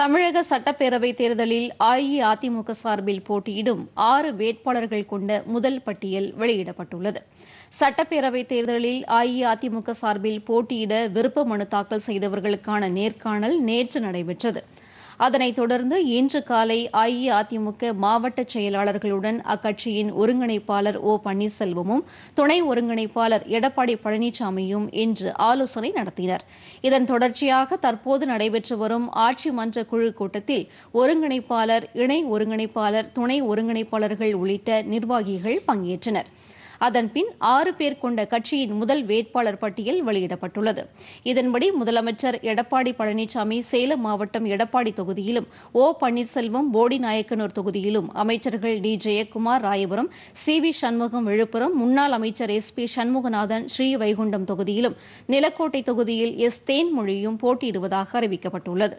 தமிழக சட்டப்பேரவை தேர்தலில் அஇஅதிமுக சார்பில் போட்டியிடும் ஆறு வேட்பாளர்கள் கொண்ட முதல் பட்டியல் வெளியிடப்பட்டுள்ளது சட்டப்பேரவை தேர்தலில் அஇஅதிமுக சார்பில் போட்டியிட விருப்ப மனு தாக்கல் செய்தவர்களுக்கான நேர்காணல் நேற்று நடைபெற்றது அதனைத் தொடர்ந்து இன்று காலை அஇஅதிமுக மாவட்ட செயலாளர்களுடன் அக்கட்சியின் ஒருங்கிணைப்பாளர் ஓ பன்னீர்செல்வமும் துணை ஒருங்கிணைப்பாளர் எடப்பாடி பழனிசாமியும் இன்று ஆலோசனை நடத்தினர் இதன் தொடர்ச்சியாக தற்போது நடைபெற்று வரும் ஆட்சி மன்ற குழு கூட்டத்தில் ஒருங்கிணைப்பாளர் இணை ஒருங்கிணைப்பாளர் துணை ஒருங்கிணைப்பாளர்கள் உள்ளிட்ட நிர்வாகிகள் பங்கேற்றனர் அதன்பின் ஆறு பேர் கொண்ட கட்சியின் முதல் வேட்பாளர் பட்டியல் வெளியிடப்பட்டுள்ளது இதன்படி முதலமைச்சர் எடப்பாடி பழனிசாமி சேலம் மாவட்டம் எடப்பாடி தொகுதியிலும் ஓ பன்னீர்செல்வம் போடி நாயக்கனூர் தொகுதியிலும் அமைச்சர்கள் D Jayakumar Royapuram C V Shanmugam Villupuram முன்னாள் அமைச்சர் S P Shanmuganathan Srivaikuntam தொகுதியிலும் நிலக்கோட்டை தொகுதியில் எஸ் தேன்மொழியும் போட்டியிடுவதாக அறிவிக்கப்பட்டுள்ளது